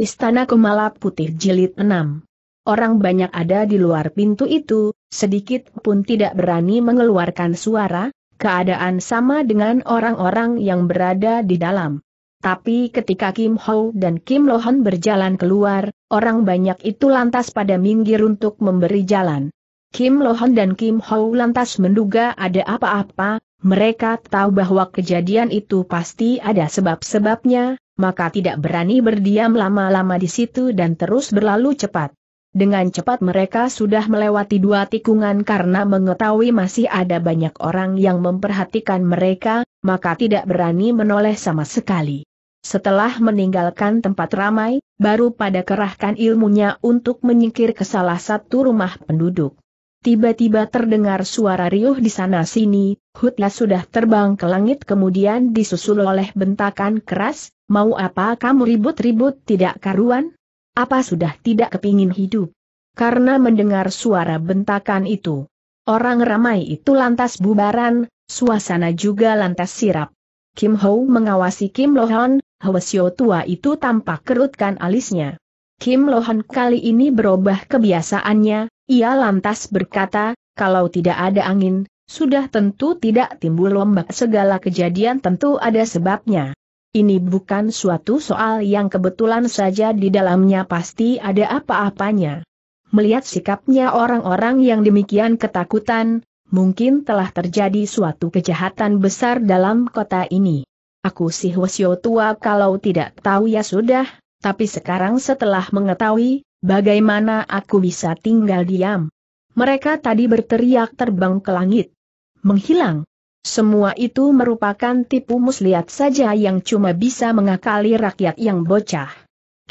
Istana Kumala Putih Jilid 6 Orang banyak ada di luar pintu itu, sedikit pun tidak berani mengeluarkan suara, keadaan sama dengan orang-orang yang berada di dalam. Tapi ketika Kim Ho dan Kim Lohon berjalan keluar, orang banyak itu lantas pada minggir untuk memberi jalan. Kim Lohon dan Kim Ho lantas menduga ada apa-apa, mereka tahu bahwa kejadian itu pasti ada sebab-sebabnya, maka tidak berani berdiam lama-lama di situ dan terus berlalu cepat. Dengan cepat mereka sudah melewati dua tikungan karena mengetahui masih ada banyak orang yang memperhatikan mereka, maka tidak berani menoleh sama sekali. Setelah meninggalkan tempat ramai, baru pada kerahkan ilmunya untuk menyingkir ke salah satu rumah penduduk. Tiba-tiba terdengar suara riuh di sana-sini, Hutla sudah terbang ke langit kemudian disusul oleh bentakan keras, mau apa kamu ribut-ribut tidak karuan? Apa sudah tidak kepingin hidup? Karena mendengar suara bentakan itu. Orang ramai itu lantas bubaran, suasana juga lantas sirap. Kim Ho mengawasi Kim Lohan, Hwasyo tua itu tampak kerutkan alisnya. Kim Lohan kali ini berubah kebiasaannya, ia lantas berkata, kalau tidak ada angin, sudah tentu tidak timbul ombak segala kejadian tentu ada sebabnya. Ini bukan suatu soal yang kebetulan saja di dalamnya pasti ada apa-apanya. Melihat sikapnya orang-orang yang demikian ketakutan, mungkin telah terjadi suatu kejahatan besar dalam kota ini. Aku sih wasyo tua kalau tidak tahu ya sudah, tapi sekarang setelah mengetahui, Bagaimana aku bisa tinggal diam? Mereka tadi berteriak terbang ke langit. Menghilang. Semua itu merupakan tipu muslihat saja yang cuma bisa mengakali rakyat yang bocah.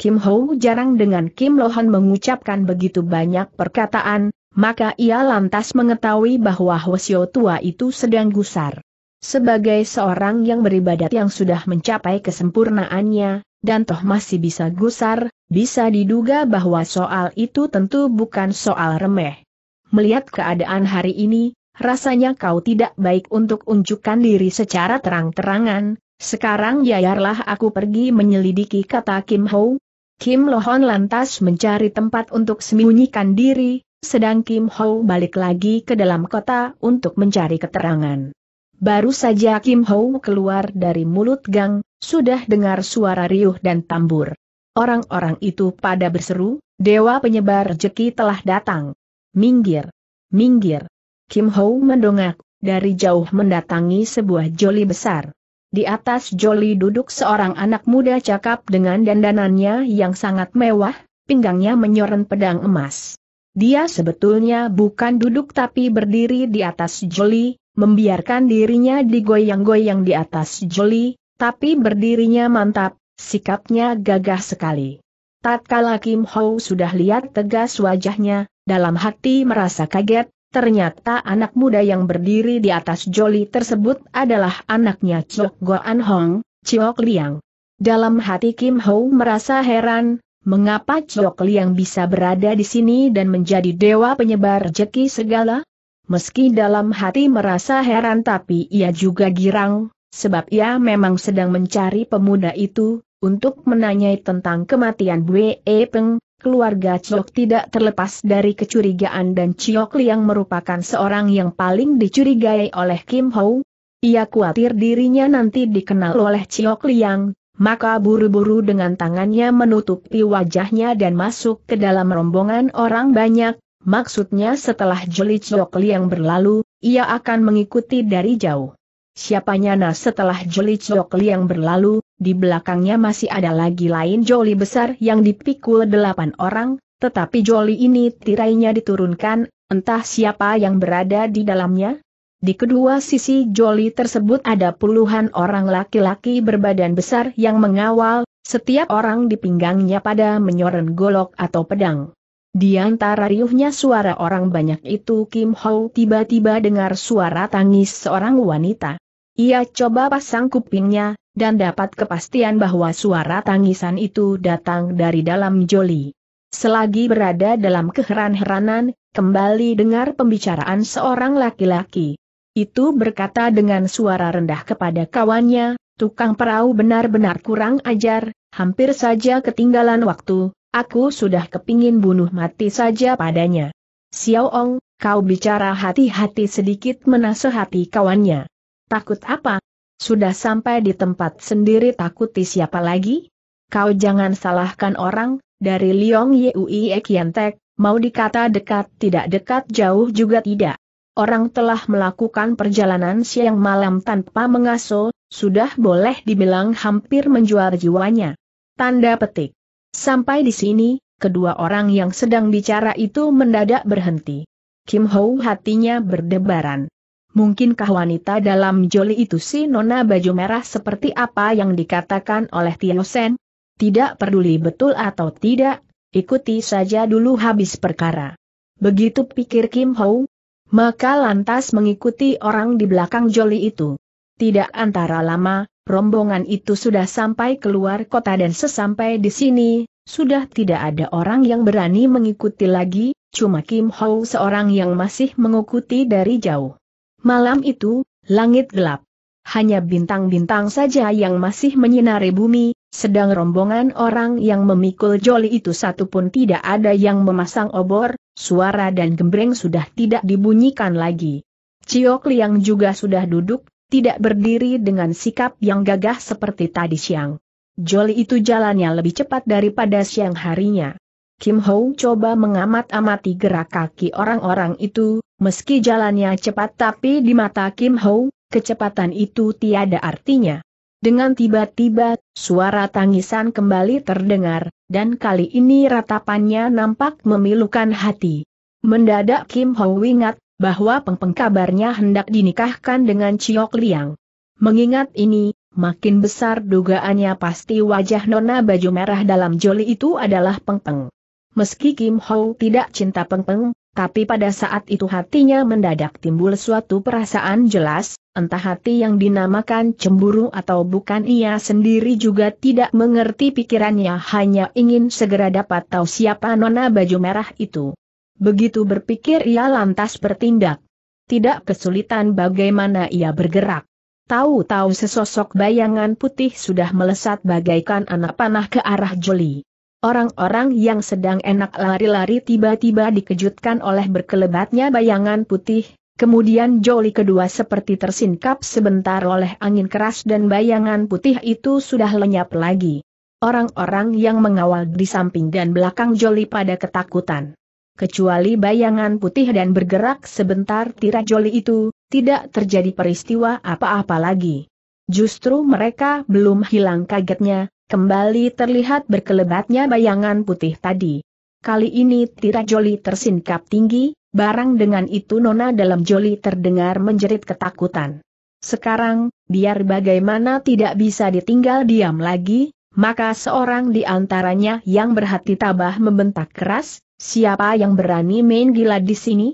Kim Ho jarang dengan Kim Lohan mengucapkan begitu banyak perkataan, maka ia lantas mengetahui bahwa Hosio tua itu sedang gusar. Sebagai seorang yang beribadat yang sudah mencapai kesempurnaannya, dan toh masih bisa gusar, bisa diduga bahwa soal itu tentu bukan soal remeh. Melihat keadaan hari ini, rasanya kau tidak baik untuk unjukkan diri secara terang-terangan, sekarang yayarlah aku pergi menyelidiki kata Kim Ho. Kim Lohon lantas mencari tempat untuk sembunyikan diri, sedang Kim Ho balik lagi ke dalam kota untuk mencari keterangan. Baru saja Kim Ho keluar dari mulut gang, sudah dengar suara riuh dan tambur. Orang-orang itu pada berseru, Dewa penyebar rejeki telah datang. Minggir! Minggir! Kim Ho mendongak, dari jauh mendatangi sebuah joli besar. Di atas joli duduk seorang anak muda cakap dengan dandanannya yang sangat mewah, pinggangnya menyoren pedang emas. Dia sebetulnya bukan duduk tapi berdiri di atas joli, membiarkan dirinya digoyang-goyang di atas joli, tapi berdirinya mantap, sikapnya gagah sekali. Tatkala Kim Ho sudah lihat tegas wajahnya, dalam hati merasa kaget, ternyata anak muda yang berdiri di atas joli tersebut adalah anaknya Go An Hong, Chok Liang. Dalam hati Kim Ho merasa heran, mengapa Chok Liang bisa berada di sini dan menjadi dewa penyebar rezeki segala? Meski dalam hati merasa heran tapi ia juga girang, sebab ia memang sedang mencari pemuda itu, untuk menanyai tentang kematian Bwe Peng, keluarga Chiok tidak terlepas dari kecurigaan dan Chiok Liang merupakan seorang yang paling dicurigai oleh Kim Ho. Ia khawatir dirinya nanti dikenal oleh Chiok Liang, maka buru-buru dengan tangannya menutupi wajahnya dan masuk ke dalam rombongan orang banyak, Maksudnya setelah Juli Chok yang berlalu, ia akan mengikuti dari jauh. Siapanya nah setelah Joli Chok yang berlalu, di belakangnya masih ada lagi lain Joli besar yang dipikul delapan orang, tetapi Joli ini tirainya diturunkan, entah siapa yang berada di dalamnya. Di kedua sisi Joli tersebut ada puluhan orang laki-laki berbadan besar yang mengawal, setiap orang di pinggangnya pada menyoren golok atau pedang. Di antara riuhnya suara orang banyak itu Kim Ho tiba-tiba dengar suara tangis seorang wanita. Ia coba pasang kupingnya, dan dapat kepastian bahwa suara tangisan itu datang dari dalam joli. Selagi berada dalam keheran-heranan, kembali dengar pembicaraan seorang laki-laki. Itu berkata dengan suara rendah kepada kawannya, tukang perahu benar-benar kurang ajar, hampir saja ketinggalan waktu, Aku sudah kepingin bunuh mati saja padanya. Xiao Ong, kau bicara hati-hati sedikit menasehati kawannya. Takut apa? Sudah sampai di tempat sendiri takuti siapa lagi? Kau jangan salahkan orang, dari Liong Yui Ekiantek, mau dikata dekat tidak dekat jauh juga tidak. Orang telah melakukan perjalanan siang malam tanpa mengaso, sudah boleh dibilang hampir menjual jiwanya. Tanda petik. Sampai di sini, kedua orang yang sedang bicara itu mendadak berhenti. Kim Ho hatinya berdebaran. Mungkinkah wanita dalam joli itu si nona baju merah seperti apa yang dikatakan oleh Tio Sen? Tidak peduli betul atau tidak, ikuti saja dulu habis perkara. Begitu pikir Kim Ho, maka lantas mengikuti orang di belakang joli itu. Tidak antara lama, rombongan itu sudah sampai keluar kota dan sesampai di sini, sudah tidak ada orang yang berani mengikuti lagi, cuma Kim Ho seorang yang masih mengikuti dari jauh. Malam itu, langit gelap. Hanya bintang-bintang saja yang masih menyinari bumi, sedang rombongan orang yang memikul joli itu satu pun tidak ada yang memasang obor, suara dan gembreng sudah tidak dibunyikan lagi. Ciok Liang juga sudah duduk, tidak berdiri dengan sikap yang gagah seperti tadi siang. Jolly itu jalannya lebih cepat daripada siang harinya. Kim Ho coba mengamat-amati gerak kaki orang-orang itu, meski jalannya cepat tapi di mata Kim Ho, kecepatan itu tiada artinya. Dengan tiba-tiba, suara tangisan kembali terdengar, dan kali ini ratapannya nampak memilukan hati. Mendadak Kim Ho ingat, bahwa Pengpeng kabarnya hendak dinikahkan dengan Ciok Liang. Mengingat ini, makin besar dugaannya pasti wajah nona baju merah dalam joli itu adalah Pengpeng. Meski Kim Ho tidak cinta Pengpeng, tapi pada saat itu hatinya mendadak timbul suatu perasaan jelas, entah hati yang dinamakan cemburu atau bukan ia sendiri juga tidak mengerti pikirannya hanya ingin segera dapat tahu siapa nona baju merah itu. Begitu berpikir ia lantas bertindak. Tidak kesulitan bagaimana ia bergerak. Tahu-tahu sesosok bayangan putih sudah melesat bagaikan anak panah ke arah Joli. Orang-orang yang sedang enak lari-lari tiba-tiba dikejutkan oleh berkelebatnya bayangan putih, kemudian Joli kedua seperti tersingkap sebentar oleh angin keras dan bayangan putih itu sudah lenyap lagi. Orang-orang yang mengawal di samping dan belakang Joli pada ketakutan kecuali bayangan putih dan bergerak sebentar tirai joli itu, tidak terjadi peristiwa apa-apa lagi. Justru mereka belum hilang kagetnya, kembali terlihat berkelebatnya bayangan putih tadi. Kali ini tirai joli tersingkap tinggi, barang dengan itu nona dalam joli terdengar menjerit ketakutan. Sekarang, biar bagaimana tidak bisa ditinggal diam lagi, maka seorang di antaranya yang berhati tabah membentak keras, Siapa yang berani main gila di sini?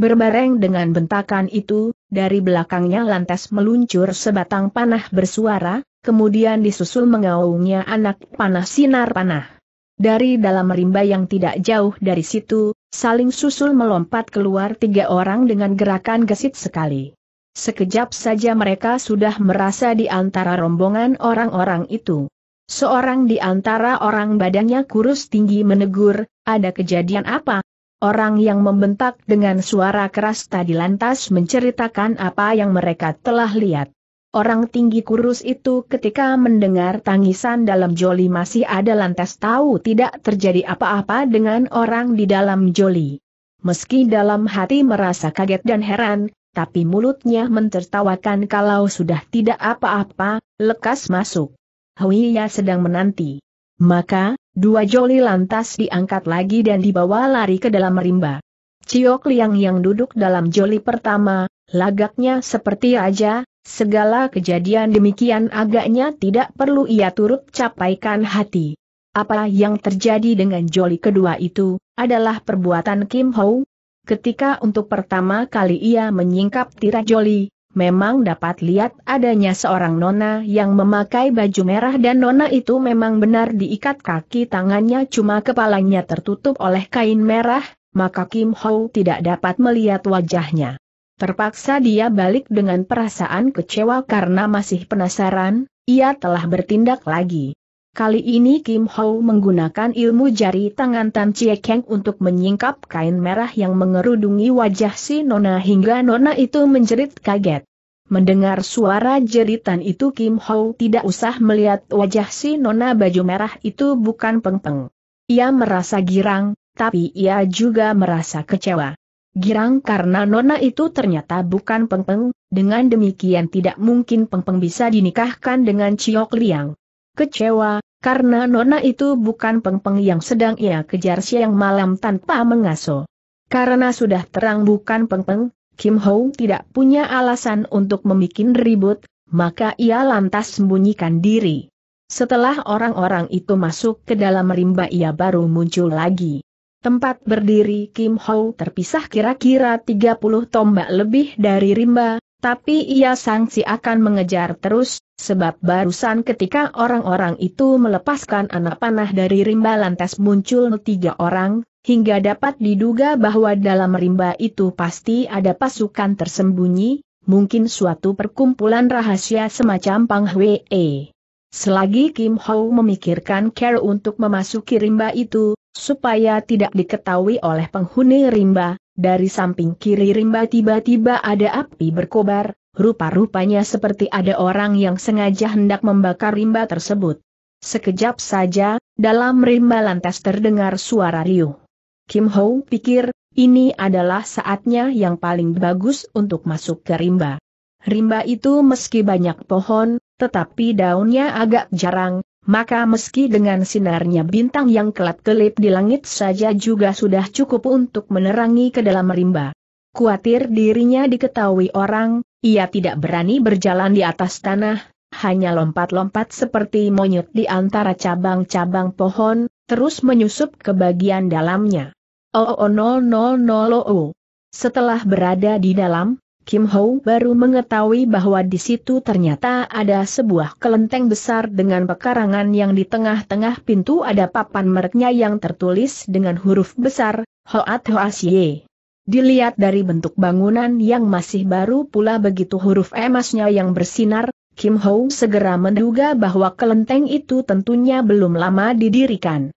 Berbareng dengan bentakan itu, dari belakangnya lantas meluncur sebatang panah bersuara, kemudian disusul mengaungnya anak panah sinar panah. Dari dalam rimba yang tidak jauh dari situ, saling susul melompat keluar tiga orang dengan gerakan gesit sekali. Sekejap saja mereka sudah merasa di antara rombongan orang-orang itu. Seorang di antara orang badannya kurus tinggi menegur, ada kejadian apa? Orang yang membentak dengan suara keras tadi lantas menceritakan apa yang mereka telah lihat. Orang tinggi kurus itu ketika mendengar tangisan dalam joli masih ada lantas tahu tidak terjadi apa-apa dengan orang di dalam joli. Meski dalam hati merasa kaget dan heran, tapi mulutnya mentertawakan kalau sudah tidak apa-apa, lekas masuk. Huiya sedang menanti. Maka, Dua joli lantas diangkat lagi dan dibawa lari ke dalam rimba. Ciok Liang yang duduk dalam joli pertama, lagaknya seperti raja, segala kejadian demikian agaknya tidak perlu ia turut capaikan hati. Apa yang terjadi dengan joli kedua itu, adalah perbuatan Kim Ho. Ketika untuk pertama kali ia menyingkap tira joli, memang dapat lihat adanya seorang nona yang memakai baju merah dan nona itu memang benar diikat kaki tangannya cuma kepalanya tertutup oleh kain merah, maka Kim Ho tidak dapat melihat wajahnya. Terpaksa dia balik dengan perasaan kecewa karena masih penasaran, ia telah bertindak lagi. Kali ini Kim Ho menggunakan ilmu jari tangan Tan Chie Keng untuk menyingkap kain merah yang mengerudungi wajah si Nona hingga Nona itu menjerit kaget. Mendengar suara jeritan itu Kim Ho tidak usah melihat wajah si Nona baju merah itu bukan pengpeng. Ia merasa girang, tapi ia juga merasa kecewa. Girang karena Nona itu ternyata bukan pengpeng, dengan demikian tidak mungkin pengpeng bisa dinikahkan dengan Chiok Liang kecewa, karena Nona itu bukan pengpeng -peng yang sedang ia kejar siang malam tanpa mengaso. Karena sudah terang bukan pengpeng, -peng, Kim Ho tidak punya alasan untuk membuat ribut, maka ia lantas sembunyikan diri. Setelah orang-orang itu masuk ke dalam rimba ia baru muncul lagi. Tempat berdiri Kim Ho terpisah kira-kira 30 tombak lebih dari rimba, tapi ia sangsi akan mengejar terus, sebab barusan ketika orang-orang itu melepaskan anak panah dari rimba lantas muncul tiga orang, hingga dapat diduga bahwa dalam rimba itu pasti ada pasukan tersembunyi, mungkin suatu perkumpulan rahasia semacam Pang Hwee. Selagi Kim Ho memikirkan care untuk memasuki rimba itu, supaya tidak diketahui oleh penghuni rimba, dari samping kiri rimba tiba-tiba ada api berkobar, rupa-rupanya seperti ada orang yang sengaja hendak membakar rimba tersebut. Sekejap saja, dalam rimba lantas terdengar suara riuh. Kim Ho pikir, ini adalah saatnya yang paling bagus untuk masuk ke rimba. Rimba itu meski banyak pohon, tetapi daunnya agak jarang, maka meski dengan sinarnya bintang yang kelap-kelip di langit saja juga sudah cukup untuk menerangi ke dalam rimba. Kuatir dirinya diketahui orang, ia tidak berani berjalan di atas tanah, hanya lompat-lompat seperti monyet di antara cabang-cabang pohon, terus menyusup ke bagian dalamnya. Oh, oh, oh, no, no, no, oh. Setelah berada di dalam, Kim Ho baru mengetahui bahwa di situ ternyata ada sebuah kelenteng besar dengan pekarangan yang di tengah-tengah pintu ada papan mereknya yang tertulis dengan huruf besar, Hoat Hoasye. Dilihat dari bentuk bangunan yang masih baru pula begitu huruf emasnya yang bersinar, Kim Ho segera menduga bahwa kelenteng itu tentunya belum lama didirikan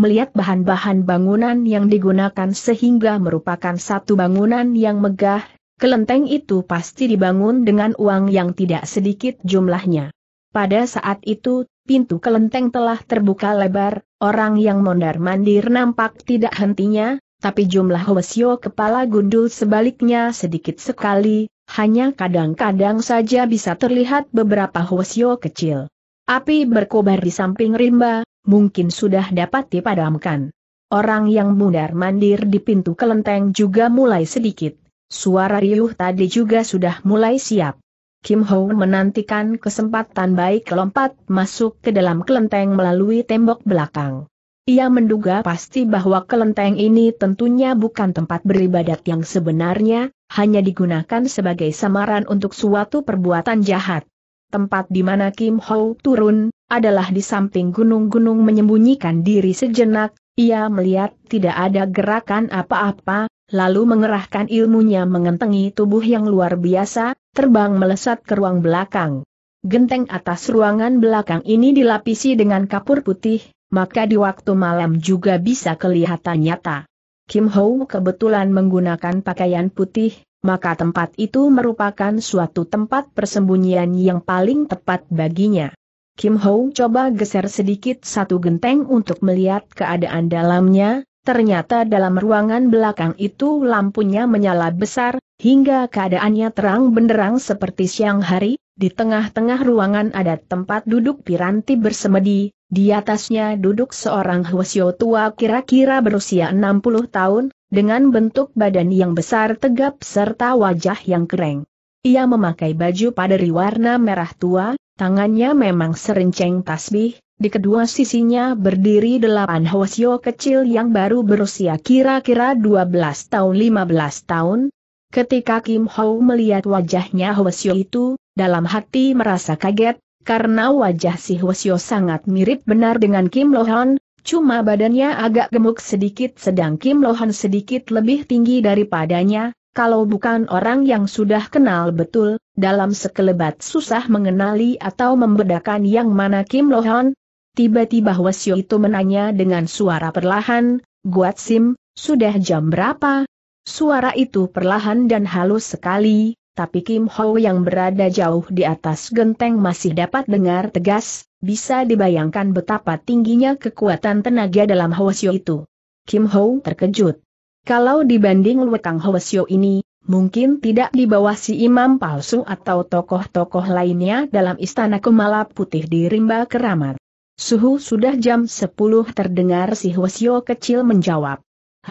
melihat bahan-bahan bangunan yang digunakan sehingga merupakan satu bangunan yang megah, Kelenteng itu pasti dibangun dengan uang yang tidak sedikit jumlahnya. Pada saat itu, pintu kelenteng telah terbuka lebar, orang yang mondar-mandir nampak tidak hentinya, tapi jumlah Hwasyo kepala gundul sebaliknya sedikit sekali, hanya kadang-kadang saja bisa terlihat beberapa Hwasyo kecil. Api berkobar di samping rimba, mungkin sudah dapat dipadamkan. Orang yang mondar mandir di pintu kelenteng juga mulai sedikit Suara riuh tadi juga sudah mulai siap. Kim Ho menantikan kesempatan baik lompat masuk ke dalam kelenteng melalui tembok belakang. Ia menduga pasti bahwa kelenteng ini tentunya bukan tempat beribadat yang sebenarnya, hanya digunakan sebagai samaran untuk suatu perbuatan jahat. Tempat di mana Kim Ho turun, adalah di samping gunung-gunung menyembunyikan diri sejenak, ia melihat tidak ada gerakan apa-apa, lalu mengerahkan ilmunya mengentengi tubuh yang luar biasa, terbang melesat ke ruang belakang. Genteng atas ruangan belakang ini dilapisi dengan kapur putih, maka di waktu malam juga bisa kelihatan nyata. Kim Ho kebetulan menggunakan pakaian putih, maka tempat itu merupakan suatu tempat persembunyian yang paling tepat baginya. Kim Ho coba geser sedikit satu genteng untuk melihat keadaan dalamnya, Ternyata dalam ruangan belakang itu lampunya menyala besar, hingga keadaannya terang benderang seperti siang hari, di tengah-tengah ruangan ada tempat duduk piranti bersemedi, di atasnya duduk seorang Hwasyo tua kira-kira berusia 60 tahun, dengan bentuk badan yang besar tegap serta wajah yang kering. Ia memakai baju paderi warna merah tua, tangannya memang serenceng tasbih, di kedua sisinya berdiri delapan Hwasyo kecil yang baru berusia kira-kira 12 tahun 15 tahun. Ketika Kim Ho melihat wajahnya Hwasyo itu, dalam hati merasa kaget, karena wajah si Hwasyo sangat mirip benar dengan Kim Lohan, cuma badannya agak gemuk sedikit sedang Kim Lohan sedikit lebih tinggi daripadanya, kalau bukan orang yang sudah kenal betul, dalam sekelebat susah mengenali atau membedakan yang mana Kim Lohan, Tiba-tiba Wasyo itu menanya dengan suara perlahan, "Guat Sim, sudah jam berapa? Suara itu perlahan dan halus sekali, tapi Kim Ho yang berada jauh di atas genteng masih dapat dengar tegas, bisa dibayangkan betapa tingginya kekuatan tenaga dalam Hwasyo itu. Kim Ho terkejut. Kalau dibanding Wekang Hwasyo ini, mungkin tidak di bawah si imam palsu atau tokoh-tokoh lainnya dalam istana Kemala Putih di Rimba Keramat. Suhu sudah jam 10 terdengar si Hwasyo kecil menjawab.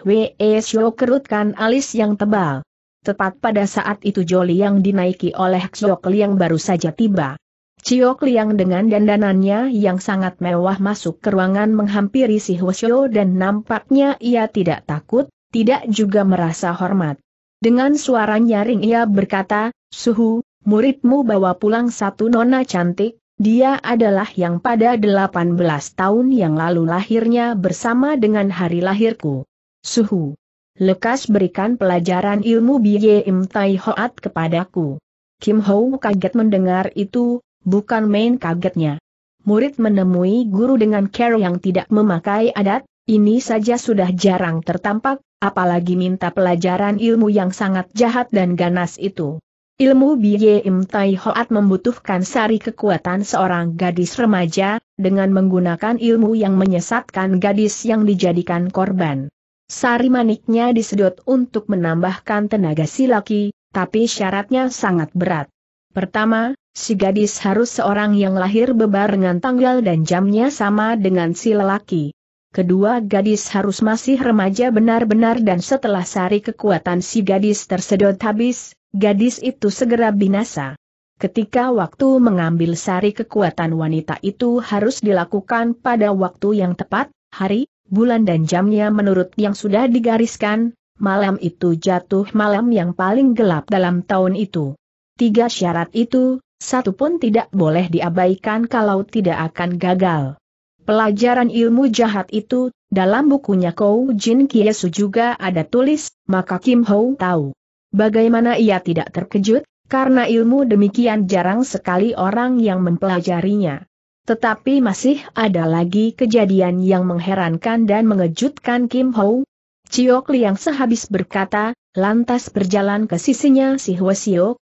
Hwasyo kerutkan alis yang tebal. Tepat pada saat itu Joli yang dinaiki oleh Xiok Liang baru saja tiba. Ciok Liang dengan dandanannya yang sangat mewah masuk ke ruangan menghampiri si Hwasyo dan nampaknya ia tidak takut, tidak juga merasa hormat. Dengan suara nyaring ia berkata, Suhu, muridmu bawa pulang satu nona cantik, dia adalah yang pada 18 tahun yang lalu lahirnya bersama dengan hari lahirku. Suhu. Lekas berikan pelajaran ilmu Biye Im Tai Hoat kepadaku. Kim Ho kaget mendengar itu, bukan main kagetnya. Murid menemui guru dengan care yang tidak memakai adat, ini saja sudah jarang tertampak, apalagi minta pelajaran ilmu yang sangat jahat dan ganas itu. Ilmu Biyim Tai Hoat membutuhkan sari kekuatan seorang gadis remaja, dengan menggunakan ilmu yang menyesatkan gadis yang dijadikan korban. Sari maniknya disedot untuk menambahkan tenaga si laki, tapi syaratnya sangat berat. Pertama, si gadis harus seorang yang lahir dengan tanggal dan jamnya sama dengan si lelaki. Kedua gadis harus masih remaja benar-benar dan setelah sari kekuatan si gadis tersedot habis, Gadis itu segera binasa. Ketika waktu mengambil sari kekuatan wanita itu harus dilakukan pada waktu yang tepat, hari, bulan dan jamnya menurut yang sudah digariskan, malam itu jatuh malam yang paling gelap dalam tahun itu. Tiga syarat itu, satu pun tidak boleh diabaikan kalau tidak akan gagal. Pelajaran ilmu jahat itu, dalam bukunya Kou Jin Kiesu juga ada tulis, maka Kim Ho tahu. Bagaimana ia tidak terkejut, karena ilmu demikian jarang sekali orang yang mempelajarinya. Tetapi masih ada lagi kejadian yang mengherankan dan mengejutkan Kim Ho. Ciok Liang sehabis berkata, lantas berjalan ke sisinya si Hwa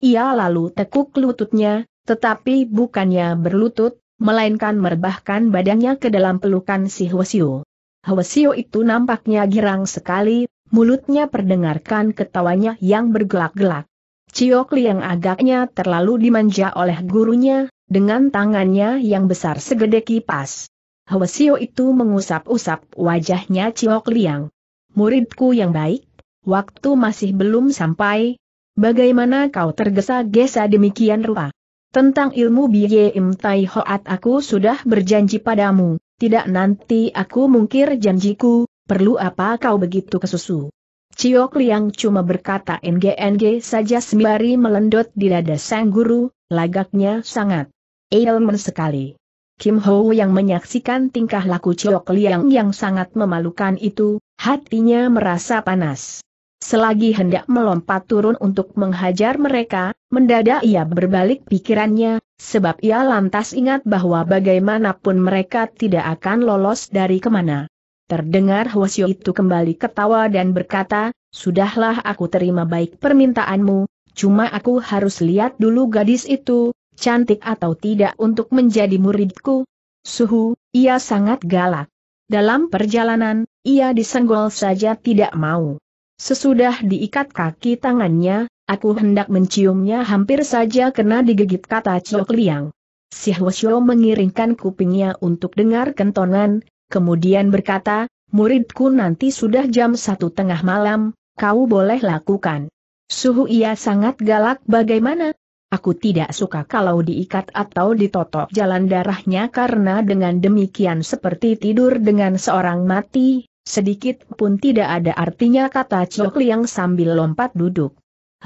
ia lalu tekuk lututnya, tetapi bukannya berlutut, melainkan merebahkan badannya ke dalam pelukan si Hwasio. Hwasio itu nampaknya girang sekali, mulutnya perdengarkan ketawanya yang bergelak-gelak. Ciok Liang agaknya terlalu dimanja oleh gurunya, dengan tangannya yang besar segede kipas. Hwasio itu mengusap-usap wajahnya Ciok Liang. Muridku yang baik, waktu masih belum sampai. Bagaimana kau tergesa-gesa demikian rupa? Tentang ilmu Biye Im Tai Hoat aku sudah berjanji padamu, tidak nanti aku mungkir janjiku, perlu apa kau begitu kesusu? Ciok Liang cuma berkata NGNG saja sembari melendot di dada sang guru, lagaknya sangat ailman sekali. Kim Ho yang menyaksikan tingkah laku Ciok Liang yang sangat memalukan itu, hatinya merasa panas. Selagi hendak melompat turun untuk menghajar mereka, mendadak ia berbalik pikirannya, sebab ia lantas ingat bahwa bagaimanapun mereka tidak akan lolos dari kemana Terdengar Hwasyo itu kembali ketawa dan berkata, Sudahlah aku terima baik permintaanmu, cuma aku harus lihat dulu gadis itu, cantik atau tidak untuk menjadi muridku. Suhu, ia sangat galak. Dalam perjalanan, ia disenggol saja tidak mau. Sesudah diikat kaki tangannya, aku hendak menciumnya hampir saja kena digigit kata Chok Liang. Si Hwasyo mengiringkan kupingnya untuk dengar kentongan, Kemudian berkata, muridku nanti sudah jam satu tengah malam, kau boleh lakukan. Suhu ia sangat galak bagaimana? Aku tidak suka kalau diikat atau ditotok jalan darahnya karena dengan demikian seperti tidur dengan seorang mati, sedikit pun tidak ada artinya kata Chok Liang sambil lompat duduk.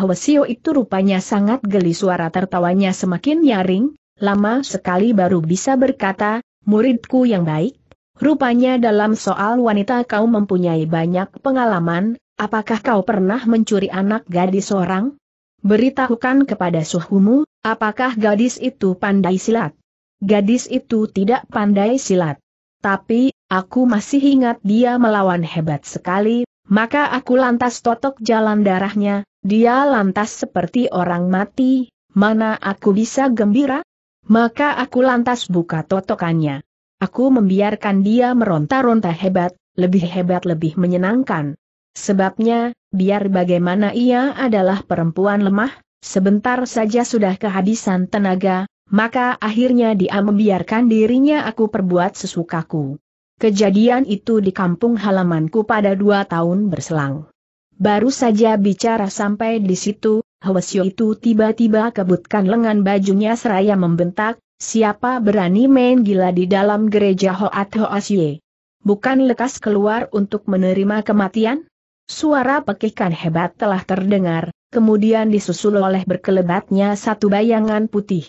Hwasio itu rupanya sangat geli suara tertawanya semakin nyaring, lama sekali baru bisa berkata, muridku yang baik, Rupanya dalam soal wanita kau mempunyai banyak pengalaman, apakah kau pernah mencuri anak gadis orang? Beritahukan kepada suhumu, apakah gadis itu pandai silat? Gadis itu tidak pandai silat. Tapi, aku masih ingat dia melawan hebat sekali, maka aku lantas totok jalan darahnya, dia lantas seperti orang mati, mana aku bisa gembira? Maka aku lantas buka totokannya. Aku membiarkan dia meronta-ronta hebat, lebih hebat lebih menyenangkan. Sebabnya, biar bagaimana ia adalah perempuan lemah, sebentar saja sudah kehabisan tenaga, maka akhirnya dia membiarkan dirinya aku perbuat sesukaku. Kejadian itu di kampung halamanku pada dua tahun berselang. Baru saja bicara sampai di situ, Hwasyo itu tiba-tiba kebutkan lengan bajunya seraya membentak, Siapa berani main gila di dalam gereja Hoat Hoasye? Bukan lekas keluar untuk menerima kematian? Suara pekikan hebat telah terdengar, kemudian disusul oleh berkelebatnya satu bayangan putih.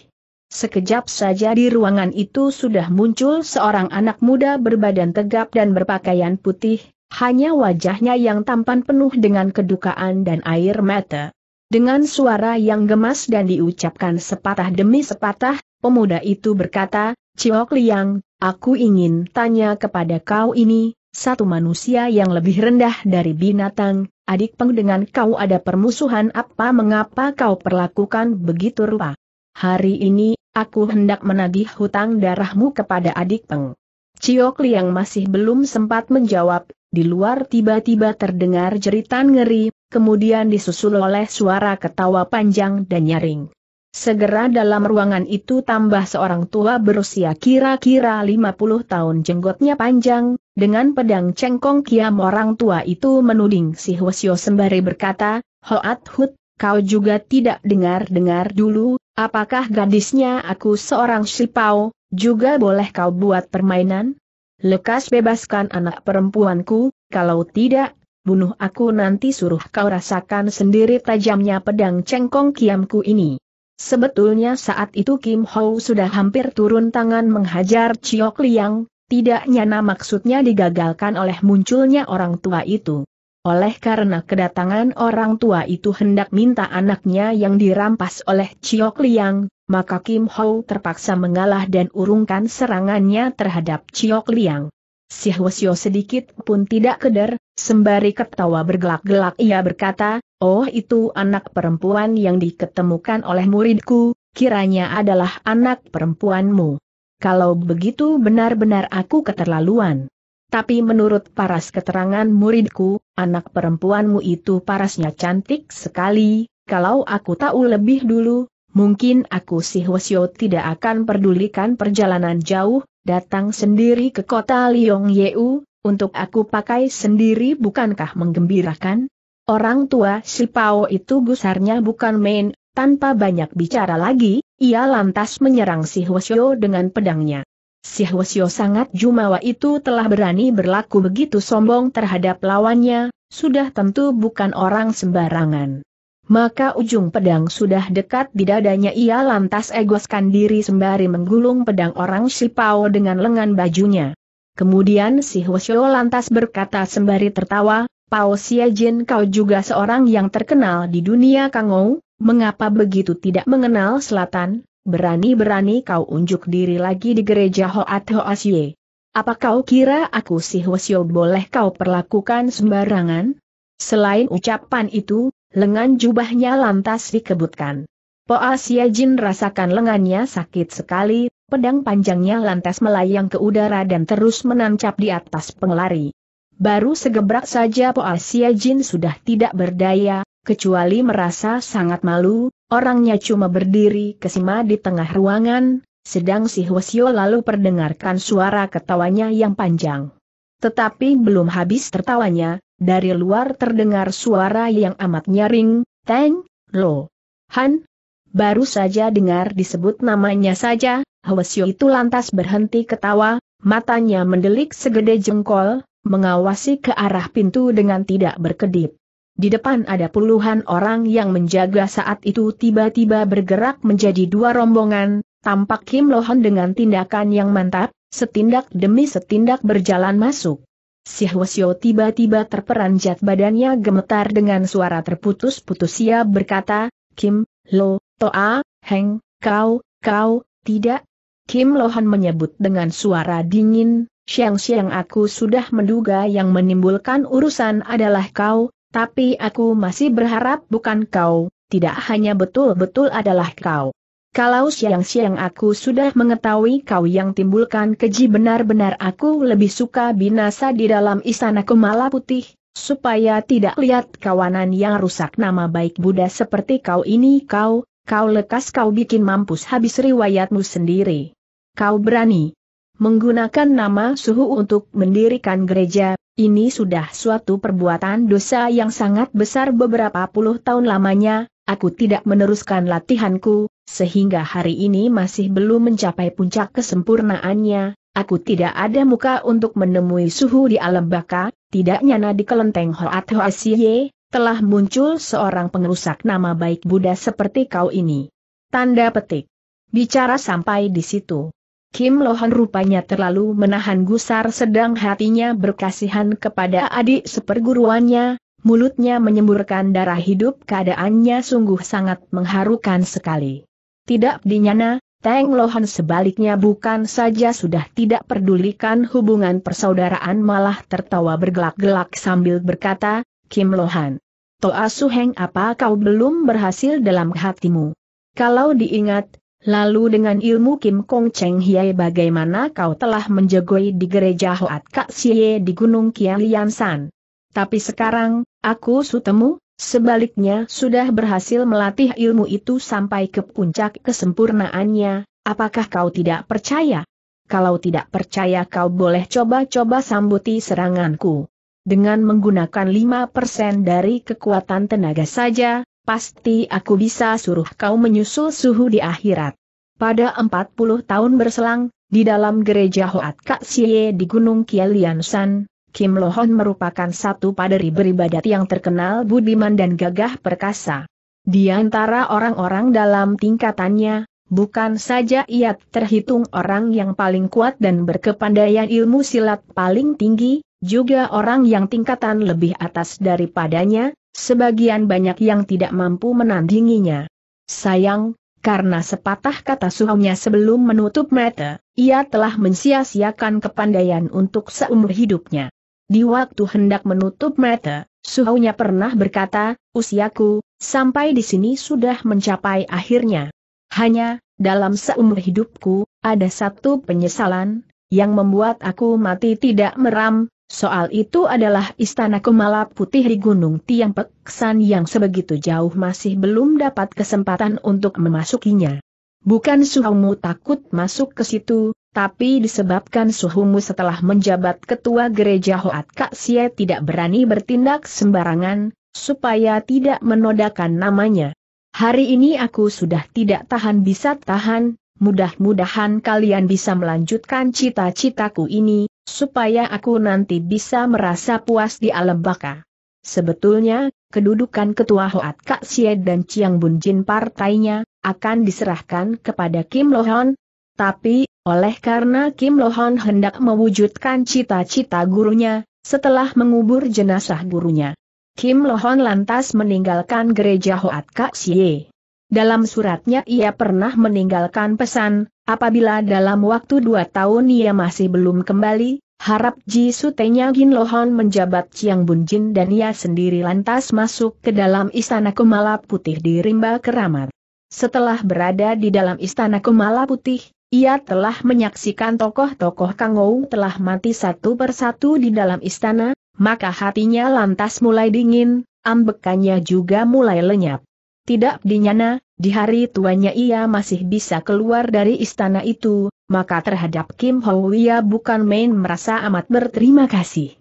Sekejap saja di ruangan itu sudah muncul seorang anak muda berbadan tegap dan berpakaian putih, hanya wajahnya yang tampan penuh dengan kedukaan dan air mata. Dengan suara yang gemas dan diucapkan sepatah demi sepatah, Pemuda itu berkata, Ciok Liang, aku ingin tanya kepada kau ini, satu manusia yang lebih rendah dari binatang, adik peng dengan kau ada permusuhan apa mengapa kau perlakukan begitu rupa? Hari ini, aku hendak menagih hutang darahmu kepada adik peng. Ciok Liang masih belum sempat menjawab, di luar tiba-tiba terdengar jeritan ngeri, kemudian disusul oleh suara ketawa panjang dan nyaring. Segera dalam ruangan itu tambah seorang tua berusia kira-kira 50 tahun jenggotnya panjang, dengan pedang cengkong kiam orang tua itu menuding si Hwasyo sembari berkata, Hoat Hut, kau juga tidak dengar-dengar dulu, apakah gadisnya aku seorang sipau, juga boleh kau buat permainan? Lekas bebaskan anak perempuanku, kalau tidak, bunuh aku nanti suruh kau rasakan sendiri tajamnya pedang cengkong kiamku ini. Sebetulnya saat itu Kim Ho sudah hampir turun tangan menghajar Chiok Liang, tidak nyana maksudnya digagalkan oleh munculnya orang tua itu. Oleh karena kedatangan orang tua itu hendak minta anaknya yang dirampas oleh Chiok Liang, maka Kim Ho terpaksa mengalah dan urungkan serangannya terhadap Chiok Liang. Si Hwasyo sedikit pun tidak keder, Sembari ketawa bergelak-gelak ia berkata, Oh itu anak perempuan yang diketemukan oleh muridku, kiranya adalah anak perempuanmu. Kalau begitu benar-benar aku keterlaluan. Tapi menurut paras keterangan muridku, anak perempuanmu itu parasnya cantik sekali, kalau aku tahu lebih dulu, mungkin aku si Hwasyo tidak akan perdulikan perjalanan jauh, datang sendiri ke kota Liong Yeu, untuk aku pakai sendiri bukankah menggembirakan? Orang tua si Pao itu gusarnya bukan main, tanpa banyak bicara lagi, ia lantas menyerang si Hwasyo dengan pedangnya. Si Hwasyo sangat jumawa itu telah berani berlaku begitu sombong terhadap lawannya, sudah tentu bukan orang sembarangan. Maka ujung pedang sudah dekat di dadanya ia lantas egoskan diri sembari menggulung pedang orang Sipao dengan lengan bajunya. Kemudian si Hwasyo lantas berkata sembari tertawa, Pao Jin kau juga seorang yang terkenal di dunia Kangou, mengapa begitu tidak mengenal selatan, berani-berani kau unjuk diri lagi di gereja Hoat Hoasye. Apa kau kira aku si Hwasyo boleh kau perlakukan sembarangan? Selain ucapan itu, lengan jubahnya lantas dikebutkan. Poasia Jin rasakan lengannya sakit sekali, Pedang panjangnya lantas melayang ke udara dan terus menancap di atas pengelari. Baru segebrak saja Asia Jin sudah tidak berdaya, kecuali merasa sangat malu, orangnya cuma berdiri kesima di tengah ruangan, sedang si Hwasyo lalu perdengarkan suara ketawanya yang panjang. Tetapi belum habis tertawanya, dari luar terdengar suara yang amat nyaring, Teng, Lo, Han. Baru saja dengar disebut namanya saja, Hwasyo itu lantas berhenti ketawa, matanya mendelik segede jengkol, mengawasi ke arah pintu dengan tidak berkedip. Di depan ada puluhan orang yang menjaga saat itu tiba-tiba bergerak menjadi dua rombongan, tampak Kim Lohon dengan tindakan yang mantap, setindak demi setindak berjalan masuk. Si Hwasyo tiba-tiba terperanjat badannya gemetar dengan suara terputus-putus ia berkata, Kim, Lo, Toa, Heng, kau, kau, tidak, Kim Lohan menyebut dengan suara dingin, Siang-siang aku sudah menduga yang menimbulkan urusan adalah kau, tapi aku masih berharap bukan kau, tidak hanya betul-betul adalah kau. Kalau siang-siang aku sudah mengetahui kau yang timbulkan keji benar-benar aku lebih suka binasa di dalam istana Kumala Putih, supaya tidak lihat kawanan yang rusak nama baik Buddha seperti kau ini kau, kau lekas kau bikin mampus habis riwayatmu sendiri. Kau berani menggunakan nama suhu untuk mendirikan gereja, ini sudah suatu perbuatan dosa yang sangat besar beberapa puluh tahun lamanya, aku tidak meneruskan latihanku, sehingga hari ini masih belum mencapai puncak kesempurnaannya, aku tidak ada muka untuk menemui suhu di alam baka, tidak nyana di kelenteng Hoat Hoasie, telah muncul seorang pengerusak nama baik Buddha seperti kau ini. Tanda petik. Bicara sampai di situ. Kim Lohan rupanya terlalu menahan gusar sedang hatinya berkasihan kepada adik seperguruannya, mulutnya menyemburkan darah hidup keadaannya sungguh sangat mengharukan sekali. Tidak dinyana, Teng Lohan sebaliknya bukan saja sudah tidak pedulikan hubungan persaudaraan malah tertawa bergelak-gelak sambil berkata, Kim Lohan. Toa Suheng apa kau belum berhasil dalam hatimu? Kalau diingat, Lalu dengan ilmu Kim Kong Cheng Hiei bagaimana kau telah menjagoi di gereja Hoat Kak Siye di Gunung Kian Lian San. Tapi sekarang, aku sutemu, sebaliknya sudah berhasil melatih ilmu itu sampai ke puncak kesempurnaannya, apakah kau tidak percaya? Kalau tidak percaya kau boleh coba-coba sambuti seranganku. Dengan menggunakan 5% dari kekuatan tenaga saja, pasti aku bisa suruh kau menyusul suhu di akhirat. Pada 40 tahun berselang, di dalam gereja Hoat Kak Sye di Gunung Kialiansan, Kim Lohon merupakan satu paderi beribadat yang terkenal budiman dan gagah perkasa. Di antara orang-orang dalam tingkatannya, bukan saja ia terhitung orang yang paling kuat dan berkepandaian ilmu silat paling tinggi, juga orang yang tingkatan lebih atas daripadanya, Sebagian banyak yang tidak mampu menandinginya. Sayang, karena sepatah kata suhunya sebelum menutup mata, ia telah mensia-siakan kepandaian untuk seumur hidupnya. Di waktu hendak menutup mata, suhunya pernah berkata, usiaku, sampai di sini sudah mencapai akhirnya. Hanya, dalam seumur hidupku, ada satu penyesalan, yang membuat aku mati tidak meram, Soal itu adalah istana Kumala Putih di Gunung Tiang Peksan yang sebegitu jauh masih belum dapat kesempatan untuk memasukinya. Bukan Suhumu takut masuk ke situ, tapi disebabkan Suhumu setelah menjabat ketua gereja Hoat Kak Sia tidak berani bertindak sembarangan, supaya tidak menodakan namanya. Hari ini aku sudah tidak tahan bisa tahan, mudah-mudahan kalian bisa melanjutkan cita-citaku ini, supaya aku nanti bisa merasa puas di alam baka. Sebetulnya, kedudukan Ketua Hoat Kak Sye dan Chiang Bun Jin partainya, akan diserahkan kepada Kim Lohan. Tapi, oleh karena Kim Lohan hendak mewujudkan cita-cita gurunya, setelah mengubur jenazah gurunya, Kim Lohan lantas meninggalkan gereja Hoat Kak Sye. Dalam suratnya ia pernah meninggalkan pesan, Apabila dalam waktu dua tahun ia masih belum kembali, harap Ji Sutenya Gin lohan menjabat Chiang Bunjin dan ia sendiri lantas masuk ke dalam istana Kumala Putih di Rimba Keramat. Setelah berada di dalam istana Kumala Putih, ia telah menyaksikan tokoh-tokoh Kangou telah mati satu persatu di dalam istana, maka hatinya lantas mulai dingin, ambekannya juga mulai lenyap. Tidak dinyana, di hari tuanya ia masih bisa keluar dari istana itu, maka terhadap Kim Ho ia bukan main merasa amat berterima kasih.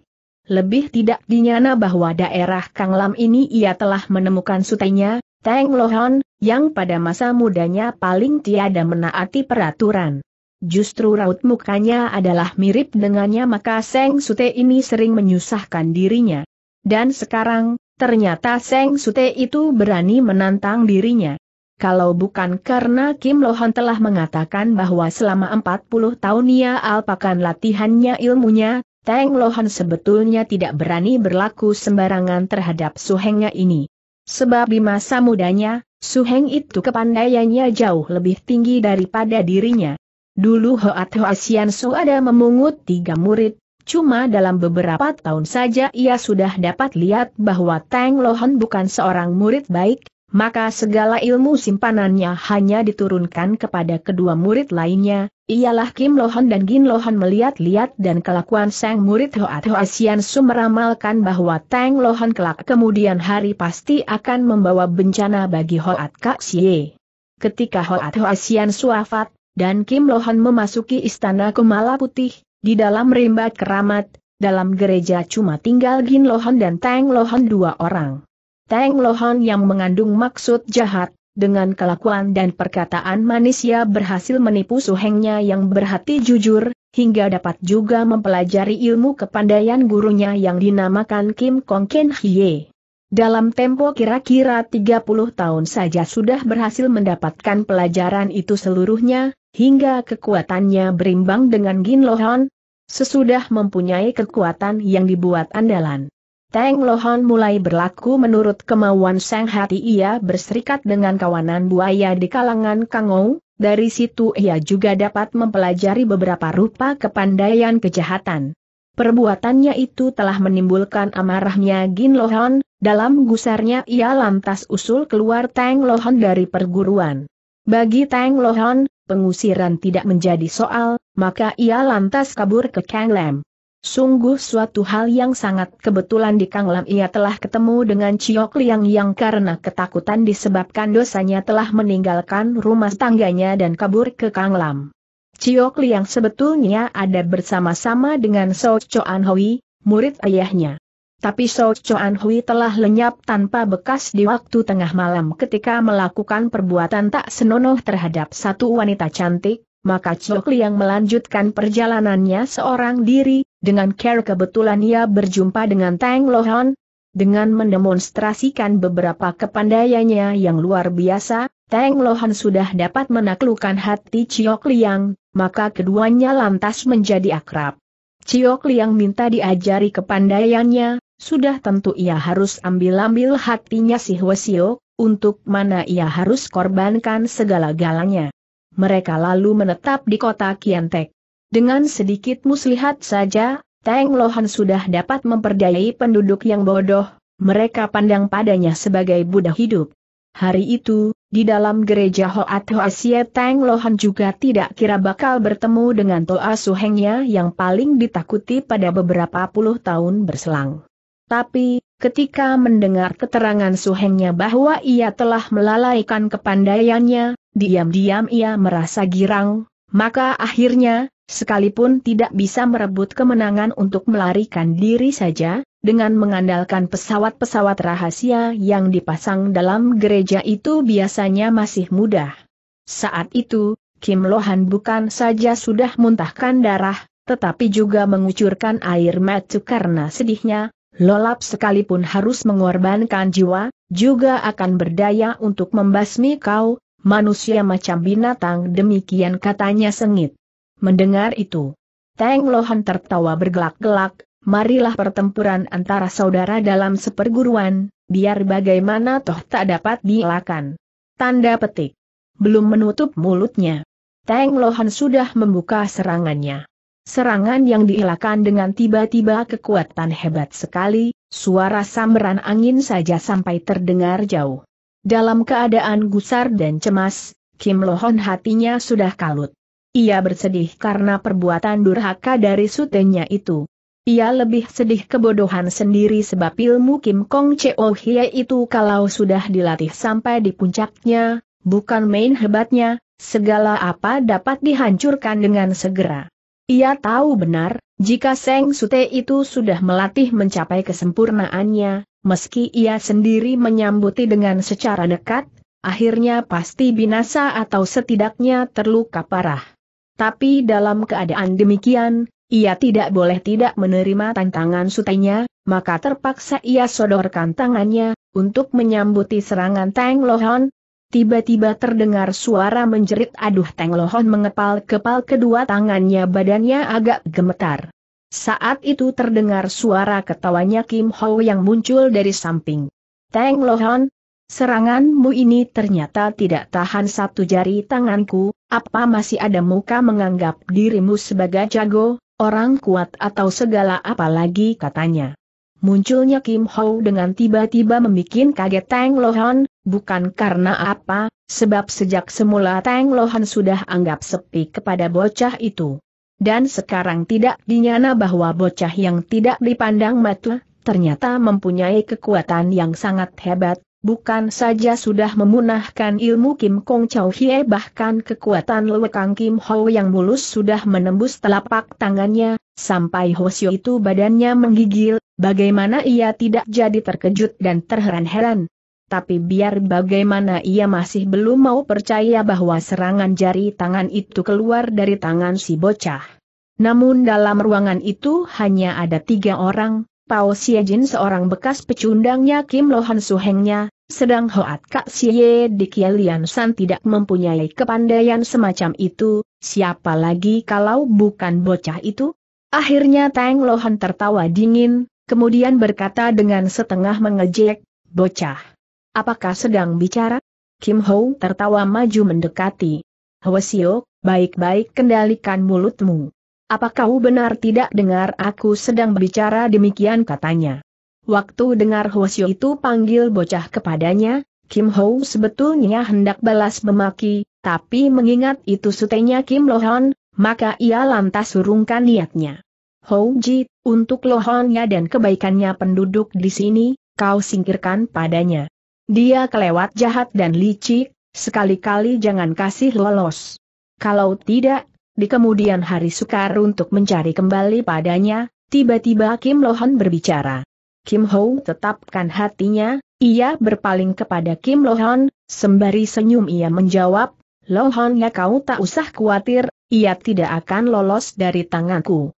Lebih tidak dinyana bahwa daerah Kang Lam ini ia telah menemukan sutenya, Teng Lohon, yang pada masa mudanya paling tiada menaati peraturan. Justru raut mukanya adalah mirip dengannya maka Seng Sute ini sering menyusahkan dirinya. Dan sekarang, ternyata Seng Sute itu berani menantang dirinya. Kalau bukan karena Kim Lohan telah mengatakan bahwa selama 40 tahun ia alpakan latihannya ilmunya, Teng Lohan sebetulnya tidak berani berlaku sembarangan terhadap suhengnya ini. Sebab di masa mudanya, suheng itu kepandaiannya jauh lebih tinggi daripada dirinya. Dulu Hoat Hoasian ada memungut tiga murid, cuma dalam beberapa tahun saja ia sudah dapat lihat bahwa Teng Lohan bukan seorang murid baik, maka segala ilmu simpanannya hanya diturunkan kepada kedua murid lainnya, ialah Kim Lohan dan Gin Lohan melihat-lihat dan kelakuan sang murid Hoat Hoasian Su meramalkan bahwa Tang Lohan kelak kemudian hari pasti akan membawa bencana bagi Hoat Kak Sye. Ketika Hoat Hoasian Su wafat, dan Kim Lohan memasuki istana Kumala Putih, di dalam rimba keramat, dalam gereja cuma tinggal Gin Lohan dan Tang Lohan dua orang. Tang Lohan yang mengandung maksud jahat, dengan kelakuan dan perkataan manisnya berhasil menipu suhengnya yang berhati jujur, hingga dapat juga mempelajari ilmu kepandaian gurunya yang dinamakan Kim Kong Ken Hye. Dalam tempo kira-kira 30 tahun saja sudah berhasil mendapatkan pelajaran itu seluruhnya, hingga kekuatannya berimbang dengan Gin Lohan, sesudah mempunyai kekuatan yang dibuat andalan. Tang Lohan mulai berlaku menurut kemauan sang hati ia berserikat dengan kawanan buaya di kalangan Kangou, dari situ ia juga dapat mempelajari beberapa rupa kepandaian kejahatan. Perbuatannya itu telah menimbulkan amarahnya Gin Lohan, dalam gusarnya ia lantas usul keluar Tang Lohan dari perguruan. Bagi Tang Lohan, pengusiran tidak menjadi soal, maka ia lantas kabur ke Kang Lam. Sungguh suatu hal yang sangat kebetulan di Kang Lam ia telah ketemu dengan Ciok Liang yang karena ketakutan disebabkan dosanya telah meninggalkan rumah tangganya dan kabur ke Kang Lam. Ciok Liang sebetulnya ada bersama-sama dengan So Choan Hui, murid ayahnya. Tapi So Choan Hui telah lenyap tanpa bekas di waktu tengah malam ketika melakukan perbuatan tak senonoh terhadap satu wanita cantik, maka Ciok Liang melanjutkan perjalanannya seorang diri, dengan care kebetulan ia berjumpa dengan Tang Lohan. Dengan mendemonstrasikan beberapa kepandaiannya yang luar biasa, Tang Lohan sudah dapat menaklukkan hati Chiok Liang, maka keduanya lantas menjadi akrab. Chiok Liang minta diajari kepandaiannya, sudah tentu ia harus ambil-ambil hatinya si Hwesio, untuk mana ia harus korbankan segala-galanya. Mereka lalu menetap di kota Kiantek. Dengan sedikit muslihat saja, Teng Lohan sudah dapat memperdayai penduduk yang bodoh, mereka pandang padanya sebagai Buddha hidup. Hari itu, di dalam gereja Hoat Hoasie Teng Lohan juga tidak kira bakal bertemu dengan Toa Suhengnya yang paling ditakuti pada beberapa puluh tahun berselang. Tapi, ketika mendengar keterangan Suhengnya bahwa ia telah melalaikan kepandaiannya, diam-diam ia merasa girang, maka akhirnya, sekalipun tidak bisa merebut kemenangan untuk melarikan diri saja, dengan mengandalkan pesawat-pesawat rahasia yang dipasang dalam gereja itu biasanya masih mudah. Saat itu, Kim Lohan bukan saja sudah muntahkan darah, tetapi juga mengucurkan air mata karena sedihnya, lolap sekalipun harus mengorbankan jiwa, juga akan berdaya untuk membasmi kau, manusia macam binatang demikian katanya sengit. Mendengar itu, Teng Lohan tertawa bergelak-gelak, marilah pertempuran antara saudara dalam seperguruan, biar bagaimana toh tak dapat dielakkan. Tanda petik. Belum menutup mulutnya. Teng Lohan sudah membuka serangannya. Serangan yang dielakkan dengan tiba-tiba kekuatan hebat sekali, suara samberan angin saja sampai terdengar jauh. Dalam keadaan gusar dan cemas, Kim Lohon hatinya sudah kalut. Ia bersedih karena perbuatan durhaka dari sutenya itu. Ia lebih sedih kebodohan sendiri sebab ilmu Kim Kong Cheo Hye itu kalau sudah dilatih sampai di puncaknya, bukan main hebatnya, segala apa dapat dihancurkan dengan segera. Ia tahu benar, jika Seng Sute itu sudah melatih mencapai kesempurnaannya, meski ia sendiri menyambuti dengan secara dekat, akhirnya pasti binasa atau setidaknya terluka parah. Tapi dalam keadaan demikian, ia tidak boleh tidak menerima tantangan sutenya, maka terpaksa ia sodorkan tangannya, untuk menyambuti serangan Tang Lohon, Tiba-tiba terdengar suara menjerit aduh Teng Lohon mengepal-kepal kedua tangannya badannya agak gemetar. Saat itu terdengar suara ketawanya Kim Ho yang muncul dari samping. Teng Lohan, seranganmu ini ternyata tidak tahan satu jari tanganku, apa masih ada muka menganggap dirimu sebagai jago, orang kuat atau segala apa lagi katanya. Munculnya Kim Ho dengan tiba-tiba membuat kaget Tang Lohan, bukan karena apa, sebab sejak semula Tang Lohan sudah anggap sepi kepada bocah itu. Dan sekarang tidak dinyana bahwa bocah yang tidak dipandang mata, ternyata mempunyai kekuatan yang sangat hebat, bukan saja sudah memunahkan ilmu Kim Kong Chow Hie bahkan kekuatan Lewekang Kim Ho yang mulus sudah menembus telapak tangannya, sampai Xiu itu badannya menggigil, bagaimana ia tidak jadi terkejut dan terheran-heran tapi biar bagaimana ia masih belum mau percaya bahwa serangan jari tangan itu keluar dari tangan si bocah. Namun dalam ruangan itu hanya ada tiga orang, Pao Siejin seorang bekas pecundangnya Kim Lohan Suhengnya, sedang Hoat Kak Siye di Kielian San tidak mempunyai kepandaian semacam itu, siapa lagi kalau bukan bocah itu? Akhirnya Tang Lohan tertawa dingin, kemudian berkata dengan setengah mengejek, bocah. Apakah sedang bicara? Kim Ho tertawa maju mendekati. Hwasio, baik-baik kendalikan mulutmu. Apakah kau benar tidak dengar aku sedang bicara demikian katanya? Waktu dengar Hwasio itu panggil bocah kepadanya, Kim Ho sebetulnya hendak balas memaki, tapi mengingat itu sutenya Kim Lohon, maka ia lantas urungkan niatnya. Ho Ji, untuk Lohonnya dan kebaikannya penduduk di sini, kau singkirkan padanya. Dia kelewat jahat dan licik, sekali-kali jangan kasih lolos. Kalau tidak, di kemudian hari sukar untuk mencari kembali padanya, tiba-tiba Kim Lohan berbicara. Kim Ho tetapkan hatinya, ia berpaling kepada Kim Lohan, sembari senyum ia menjawab, Lohan ya kau tak usah khawatir, ia tidak akan lolos dari tanganku.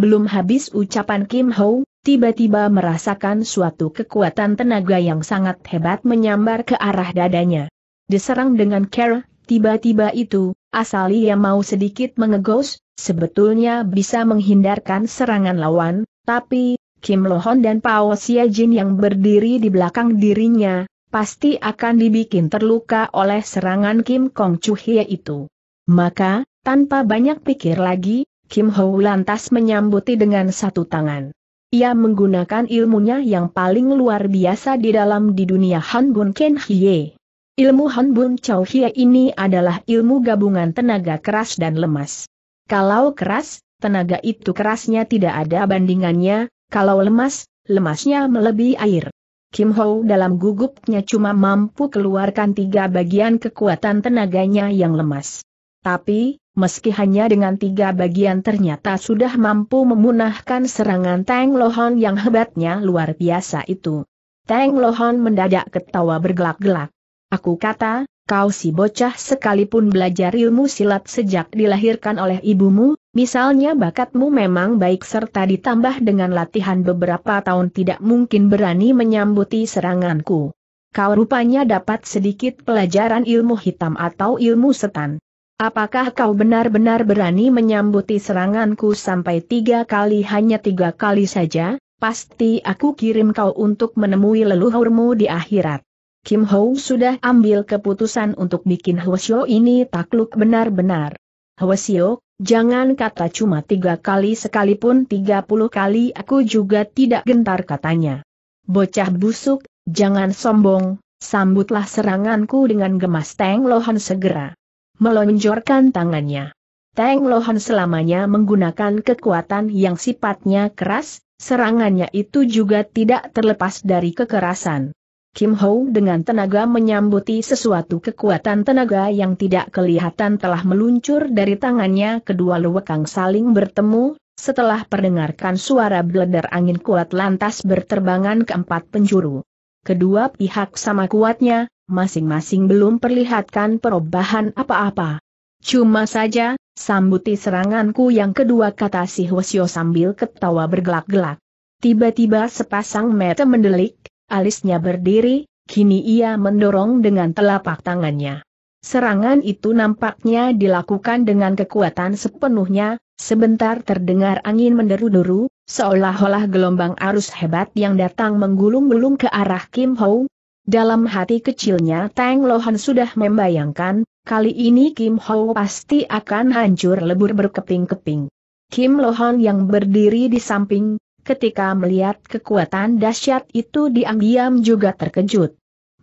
Belum habis ucapan Kim Ho, tiba-tiba merasakan suatu kekuatan tenaga yang sangat hebat menyambar ke arah dadanya. Diserang dengan care, tiba-tiba itu, asal ia mau sedikit mengegos, sebetulnya bisa menghindarkan serangan lawan, tapi, Kim Lohon dan Pao Xia Jin yang berdiri di belakang dirinya, pasti akan dibikin terluka oleh serangan Kim Kong Chu Hye itu. Maka, tanpa banyak pikir lagi, Kim Ho lantas menyambuti dengan satu tangan. Ia menggunakan ilmunya yang paling luar biasa di dalam di dunia Hanbun Ken Hye. Ilmu Hanbun Chow Hye ini adalah ilmu gabungan tenaga keras dan lemas. Kalau keras, tenaga itu kerasnya tidak ada bandingannya, kalau lemas, lemasnya melebihi air. Kim Ho dalam gugupnya cuma mampu keluarkan tiga bagian kekuatan tenaganya yang lemas. Tapi, meski hanya dengan tiga bagian ternyata sudah mampu memunahkan serangan Tang Lohon yang hebatnya luar biasa itu. Tang Lohon mendadak ketawa bergelak-gelak. Aku kata, kau si bocah sekalipun belajar ilmu silat sejak dilahirkan oleh ibumu, misalnya bakatmu memang baik serta ditambah dengan latihan beberapa tahun tidak mungkin berani menyambuti seranganku. Kau rupanya dapat sedikit pelajaran ilmu hitam atau ilmu setan. Apakah kau benar-benar berani menyambuti seranganku sampai tiga kali hanya tiga kali saja? Pasti aku kirim kau untuk menemui leluhurmu di akhirat. Kim Ho sudah ambil keputusan untuk bikin Hwasyo ini takluk benar-benar. Hwasyo, jangan kata cuma tiga kali sekalipun tiga puluh kali aku juga tidak gentar katanya. Bocah busuk, jangan sombong, sambutlah seranganku dengan gemas Teng Lohan segera melonjorkan tangannya. Teng Lohan selamanya menggunakan kekuatan yang sifatnya keras, serangannya itu juga tidak terlepas dari kekerasan. Kim Ho dengan tenaga menyambuti sesuatu kekuatan tenaga yang tidak kelihatan telah meluncur dari tangannya kedua luwekang saling bertemu, setelah perdengarkan suara beleder angin kuat lantas berterbangan ke empat penjuru kedua pihak sama kuatnya, masing-masing belum perlihatkan perubahan apa-apa. Cuma saja, sambuti seranganku yang kedua kata si Hwasyo sambil ketawa bergelak-gelak. Tiba-tiba sepasang mata mendelik, alisnya berdiri, kini ia mendorong dengan telapak tangannya. Serangan itu nampaknya dilakukan dengan kekuatan sepenuhnya, sebentar terdengar angin menderu-deru, Seolah-olah gelombang arus hebat yang datang menggulung-gulung ke arah Kim Ho. Dalam hati kecilnya Tang Lohan sudah membayangkan, kali ini Kim Ho pasti akan hancur lebur berkeping-keping. Kim Lohan yang berdiri di samping, ketika melihat kekuatan dahsyat itu diam-diam juga terkejut.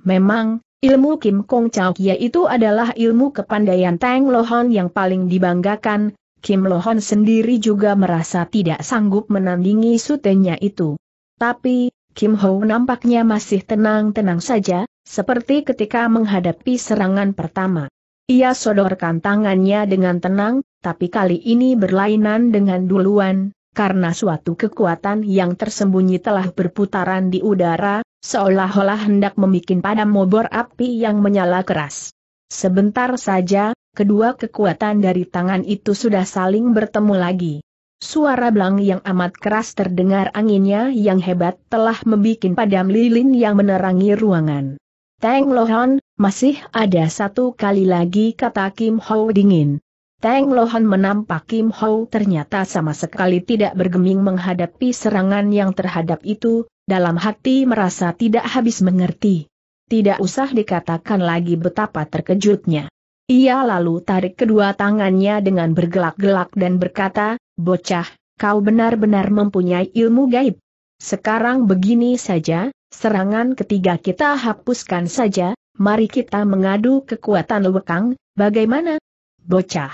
Memang, ilmu Kim Kong Chao Kia itu adalah ilmu kepandaian Tang Lohan yang paling dibanggakan, Kim Lohon sendiri juga merasa tidak sanggup menandingi sutenya itu. Tapi, Kim Ho nampaknya masih tenang-tenang saja, seperti ketika menghadapi serangan pertama. Ia sodorkan tangannya dengan tenang, tapi kali ini berlainan dengan duluan, karena suatu kekuatan yang tersembunyi telah berputaran di udara, seolah-olah hendak membuat padam mobor api yang menyala keras. Sebentar saja, kedua kekuatan dari tangan itu sudah saling bertemu lagi. Suara belang yang amat keras terdengar anginnya yang hebat telah membuat padam lilin yang menerangi ruangan. Teng Lohan, masih ada satu kali lagi kata Kim Ho dingin. Teng Lohan menampak Kim Ho ternyata sama sekali tidak bergeming menghadapi serangan yang terhadap itu, dalam hati merasa tidak habis mengerti. Tidak usah dikatakan lagi betapa terkejutnya. Ia lalu tarik kedua tangannya dengan bergelak-gelak dan berkata, Bocah, kau benar-benar mempunyai ilmu gaib. Sekarang begini saja, serangan ketiga kita hapuskan saja, mari kita mengadu kekuatan lekang, bagaimana? Bocah.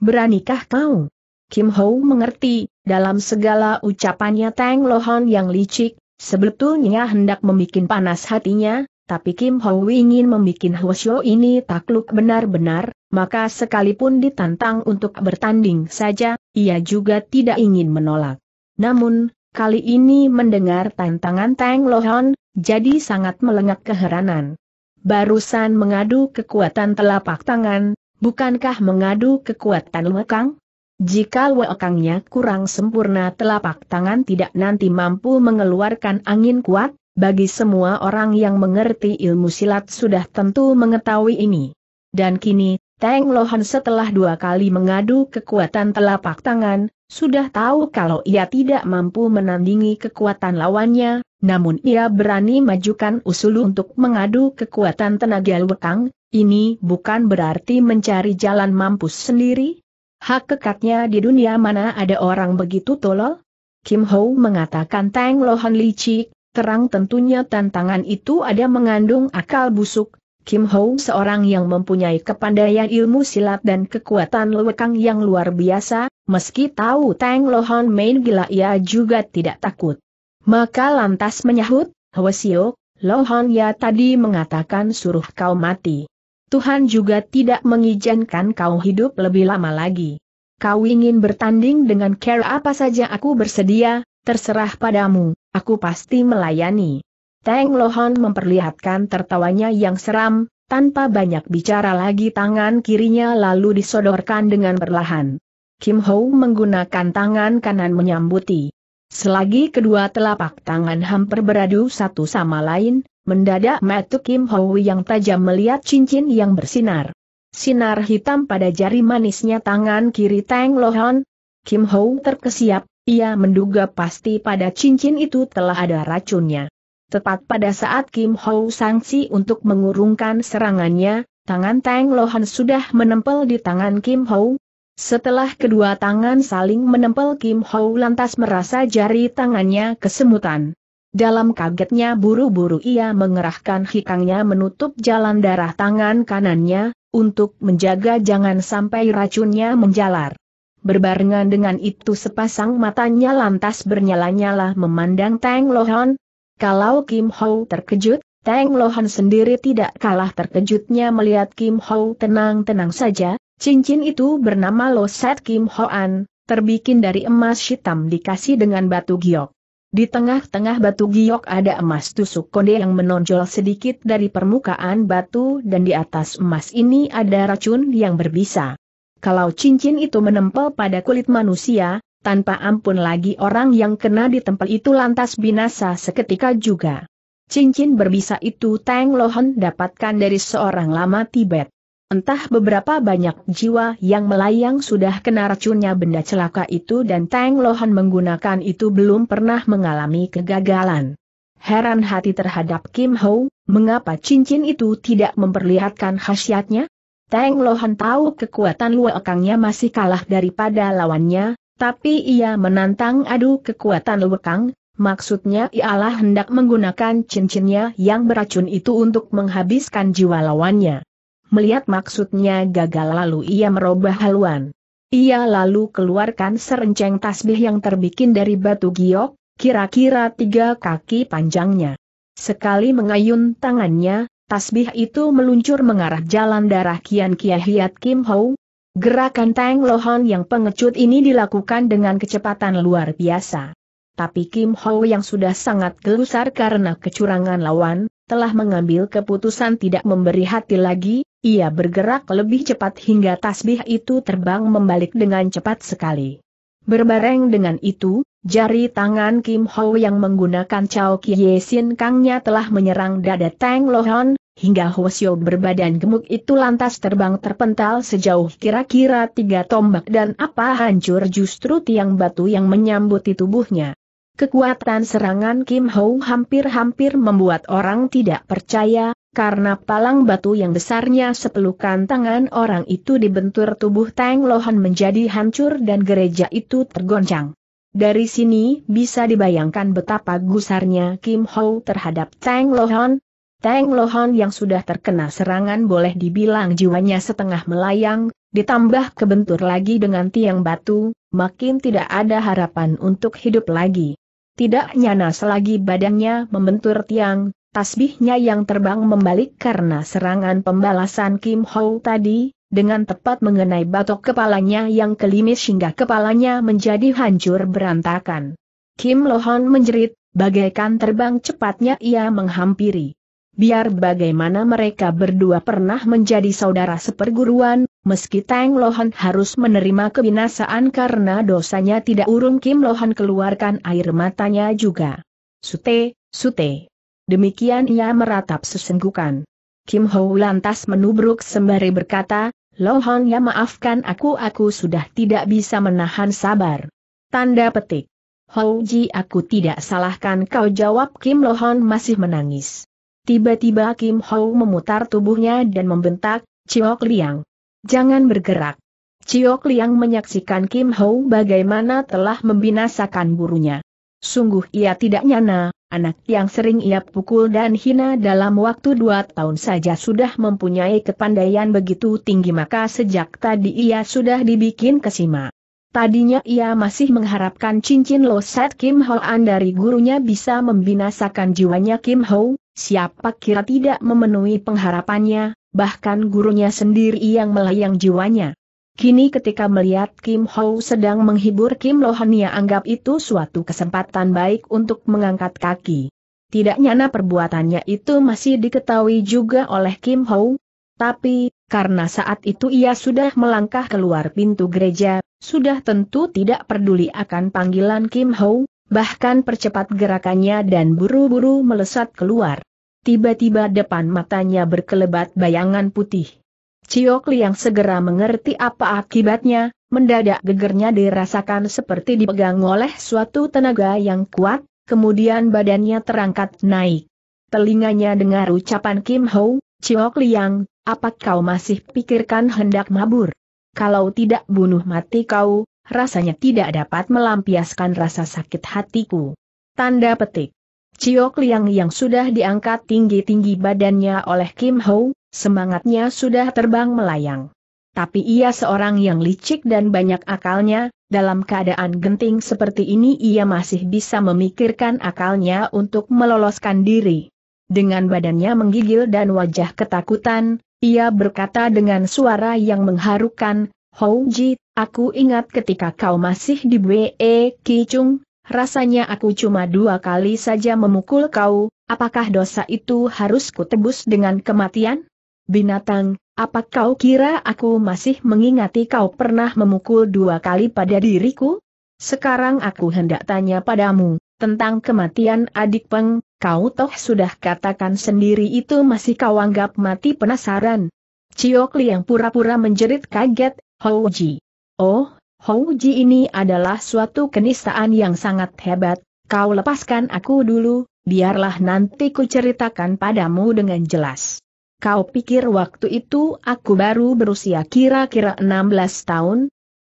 Beranikah kau? Kim Ho mengerti, dalam segala ucapannya Tang Lohon yang licik, sebetulnya hendak membuat panas hatinya, tapi Kim Ho ingin membuat Hwasyo ini takluk benar-benar, maka sekalipun ditantang untuk bertanding saja, ia juga tidak ingin menolak. Namun, kali ini mendengar tantangan Tang Lohon, jadi sangat melengak keheranan. Barusan mengadu kekuatan telapak tangan, bukankah mengadu kekuatan lekang? Jika lekangnya kurang sempurna telapak tangan tidak nanti mampu mengeluarkan angin kuat, bagi semua orang yang mengerti ilmu silat sudah tentu mengetahui ini. Dan kini, Teng Lohan setelah dua kali mengadu kekuatan telapak tangan, sudah tahu kalau ia tidak mampu menandingi kekuatan lawannya, namun ia berani majukan usul untuk mengadu kekuatan tenaga lekang, ini bukan berarti mencari jalan mampus sendiri. Hak kekatnya di dunia mana ada orang begitu tolol? Kim Ho mengatakan Tang Lohan licik, terang tentunya tantangan itu ada mengandung akal busuk, Kim Ho seorang yang mempunyai kepandaian ilmu silat dan kekuatan lewekang yang luar biasa, meski tahu Tang Lohon main gila ia juga tidak takut. Maka lantas menyahut, Hwasio, Lohon ya tadi mengatakan suruh kau mati. Tuhan juga tidak mengizinkan kau hidup lebih lama lagi. Kau ingin bertanding dengan care apa saja aku bersedia, terserah padamu, Aku pasti melayani. Teng Lohan memperlihatkan tertawanya yang seram, tanpa banyak bicara lagi tangan kirinya lalu disodorkan dengan perlahan. Kim Ho menggunakan tangan kanan menyambuti. Selagi kedua telapak tangan hampir beradu satu sama lain, mendadak mata Kim Ho yang tajam melihat cincin yang bersinar. Sinar hitam pada jari manisnya tangan kiri Tang Lohan. Kim Ho terkesiap, ia menduga pasti pada cincin itu telah ada racunnya. Tepat pada saat Kim Ho sangsi untuk mengurungkan serangannya, tangan Tang Lohan sudah menempel di tangan Kim Ho. Setelah kedua tangan saling menempel Kim Ho lantas merasa jari tangannya kesemutan. Dalam kagetnya buru-buru ia mengerahkan hikangnya menutup jalan darah tangan kanannya, untuk menjaga jangan sampai racunnya menjalar. Berbarengan dengan itu sepasang matanya lantas bernyala-nyala memandang Tang Lohan. Kalau Kim Ho terkejut, Tang Lohan sendiri tidak kalah terkejutnya melihat Kim Ho tenang-tenang saja, cincin itu bernama Loset Kim Hoan, terbikin dari emas hitam dikasih dengan batu giok. Di tengah-tengah batu giok ada emas tusuk konde yang menonjol sedikit dari permukaan batu dan di atas emas ini ada racun yang berbisa. Kalau cincin itu menempel pada kulit manusia, tanpa ampun lagi orang yang kena ditempel itu lantas binasa seketika juga. Cincin berbisa itu Tang Lohon dapatkan dari seorang lama Tibet. Entah beberapa banyak jiwa yang melayang sudah kena racunnya benda celaka itu dan Tang Lohan menggunakan itu belum pernah mengalami kegagalan. Heran hati terhadap Kim Ho, mengapa cincin itu tidak memperlihatkan khasiatnya? Tang Lohan tahu kekuatan Luekangnya masih kalah daripada lawannya, tapi ia menantang adu kekuatan Luekang, maksudnya ialah hendak menggunakan cincinnya yang beracun itu untuk menghabiskan jiwa lawannya. Melihat maksudnya gagal lalu ia merubah haluan. Ia lalu keluarkan serenceng tasbih yang terbikin dari batu giok, kira-kira tiga kaki panjangnya. Sekali mengayun tangannya, Tasbih itu meluncur mengarah jalan darah Kian Kiahiat Kim Ho. Gerakan Tang Lohon yang pengecut ini dilakukan dengan kecepatan luar biasa. Tapi Kim Ho yang sudah sangat gelusar karena kecurangan lawan, telah mengambil keputusan tidak memberi hati lagi, ia bergerak lebih cepat hingga tasbih itu terbang membalik dengan cepat sekali. Berbareng dengan itu, jari tangan Kim Ho yang menggunakan Chao Kie Sin Kangnya telah menyerang dada Tang Lohon, hingga Hwasyo berbadan gemuk itu lantas terbang terpental sejauh kira-kira tiga tombak dan apa hancur justru tiang batu yang menyambuti tubuhnya. Kekuatan serangan Kim Ho hampir-hampir membuat orang tidak percaya, karena palang batu yang besarnya sepelukan tangan orang itu dibentur tubuh Tang Lohan menjadi hancur dan gereja itu tergoncang. Dari sini bisa dibayangkan betapa gusarnya Kim Ho terhadap Tang Lohan, Tang Lohan yang sudah terkena serangan boleh dibilang jiwanya setengah melayang, ditambah kebentur lagi dengan tiang batu, makin tidak ada harapan untuk hidup lagi. Tidak nyana selagi badannya membentur tiang, tasbihnya yang terbang membalik karena serangan pembalasan Kim Ho tadi, dengan tepat mengenai batok kepalanya yang kelimis hingga kepalanya menjadi hancur berantakan. Kim Lohan menjerit, bagaikan terbang cepatnya ia menghampiri. Biar bagaimana mereka berdua pernah menjadi saudara seperguruan, meski Tang Lohan harus menerima kebinasaan karena dosanya tidak urung Kim Lohan keluarkan air matanya juga. Sute, sute. Demikian ia meratap sesenggukan. Kim Ho lantas menubruk sembari berkata, Lohan ya maafkan aku aku sudah tidak bisa menahan sabar. Tanda petik. Ho Ji, aku tidak salahkan kau jawab Kim Lohan masih menangis. Tiba-tiba Kim Ho memutar tubuhnya dan membentak, Ciok Liang. Jangan bergerak. Ciok Liang menyaksikan Kim Ho bagaimana telah membinasakan burunya. Sungguh ia tidak nyana, anak yang sering ia pukul dan hina dalam waktu dua tahun saja sudah mempunyai kepandaian begitu tinggi maka sejak tadi ia sudah dibikin kesima. Tadinya ia masih mengharapkan cincin loset Kim Ho dari gurunya bisa membinasakan jiwanya Kim Ho, Siapa kira tidak memenuhi pengharapannya, bahkan gurunya sendiri yang melayang jiwanya. Kini ketika melihat Kim Ho sedang menghibur Kim Lohania anggap itu suatu kesempatan baik untuk mengangkat kaki. Tidak nyana perbuatannya itu masih diketahui juga oleh Kim Ho. Tapi, karena saat itu ia sudah melangkah keluar pintu gereja, sudah tentu tidak peduli akan panggilan Kim Ho, bahkan percepat gerakannya dan buru-buru melesat keluar. Tiba-tiba depan matanya berkelebat bayangan putih. Ciok Liang segera mengerti apa akibatnya, mendadak gegernya dirasakan seperti dipegang oleh suatu tenaga yang kuat, kemudian badannya terangkat naik. Telinganya dengar ucapan Kim Ho, Ciok Liang, apa kau masih pikirkan hendak mabur? Kalau tidak bunuh mati kau, rasanya tidak dapat melampiaskan rasa sakit hatiku. Tanda petik. Ciok Liang yang sudah diangkat tinggi-tinggi badannya oleh Kim Ho, semangatnya sudah terbang melayang. Tapi ia seorang yang licik dan banyak akalnya, dalam keadaan genting seperti ini ia masih bisa memikirkan akalnya untuk meloloskan diri. Dengan badannya menggigil dan wajah ketakutan, ia berkata dengan suara yang mengharukan, Hou Ji, aku ingat ketika kau masih di Bwe Kichung, rasanya aku cuma dua kali saja memukul kau, apakah dosa itu harus kutebus dengan kematian? Binatang, apa kau kira aku masih mengingati kau pernah memukul dua kali pada diriku? Sekarang aku hendak tanya padamu, tentang kematian adik peng, kau toh sudah katakan sendiri itu masih kau anggap mati penasaran. Ciok yang pura-pura menjerit kaget, Houji. Oh, Houji ini adalah suatu kenistaan yang sangat hebat, kau lepaskan aku dulu, biarlah nanti ku ceritakan padamu dengan jelas. Kau pikir waktu itu aku baru berusia kira-kira 16 tahun,